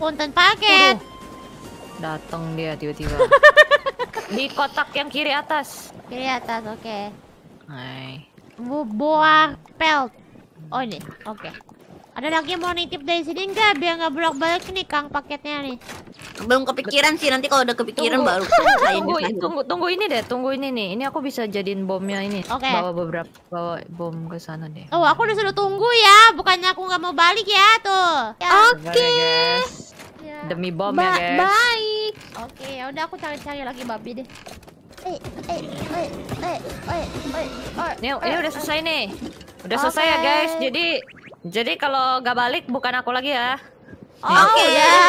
Punten paket. Datang dia tiba-tiba. Di kotak yang kiri atas. Kiri atas, oke. Okay. Bu buah pelt. Oh ini, oke. Okay. Ada lagi mau nitip dari sini enggak? Biar nggak bolak-balik nih Kang paketnya nih. Belum kepikiran sih, nanti kalau udah kepikiran tunggu. baru tunggu, tunggu, tunggu ini deh, tunggu ini nih. Ini aku bisa jadiin bomnya ini. Oke. Okay. Bawa beberapa bawa bom ke sana deh. Oh, aku udah suruh tunggu ya bukannya aku nggak mau balik ya tuh. Ya. Oke. Okay. Ya, Demi bom ya, ba ya guys. Baik. Oke, okay, udah aku cari-cari lagi babi deh. Nih, eh, eh, eh, ini udah selesai nih. Udah okay. selesai ya guys. Jadi jadi kalau nggak balik bukan aku lagi ya. Oh, Oke. Okay. ya.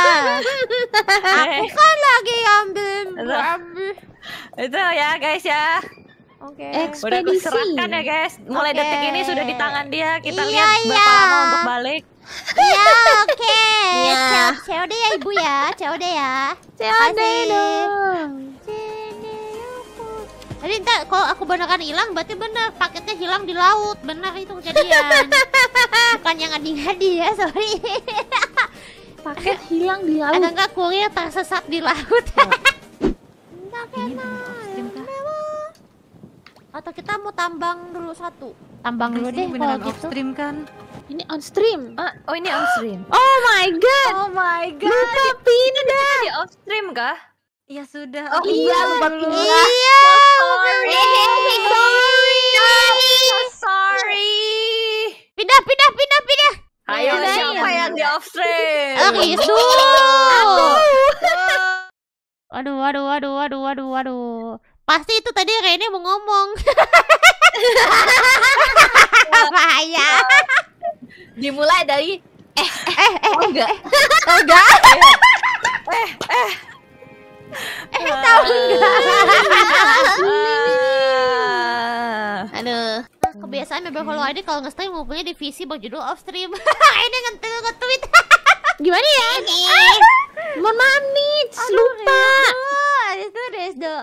aku kan lagi ambil babi. Itu ya guys ya. Oke. Okay. Ekspedisi. Udah serahkan ya guys. Mulai okay. detik ini sudah di tangan dia. Kita iya, lihat berapa iya. lama untuk balik. Iya, oke. Okay. Iya. COD ya Ibu ya. COD ya. COD dong. Jadi entar kalau aku beneran hilang berarti bener paketnya hilang di laut. Benar itu kejadian. Bukan yang ngadi-ngadi ya, sorry. Paket hilang di laut. enggak kurir tersesat di laut? Enggak kenal. Atau kita mau tambang dulu satu? Tambang dulu deh kalau gitu. stream kan? Ini on stream. Ah, oh ini on stream. Oh my god. Oh my god. Lupa pindah. Ini di off stream kah? Ya sudah. Oh, iya, iya lupa pindah. Iya. Sorry. Sorry. Sorry. Pindah, pindah, pindah, pindah. Ayo, siapa ya. yang di off stream? Oh, itu Aduh, aduh, aduh, aduh, aduh, aduh. Pasti itu tadi Rene mau ngomong. Bahaya. Dimulai dari eh eh eh, eh oh, enggak. Eh, eh, enggak. eh eh. Eh tahu enggak. Ah. Aduh. Kebiasaan member follow ID kalau nge-stream punya divisi berjudul off stream. Ini ngetik nge-tweet. Gimana ya? Ah. Mohon maaf nih, lupa. itu Resdo.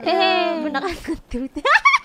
Hehe, nah. beneran kentut.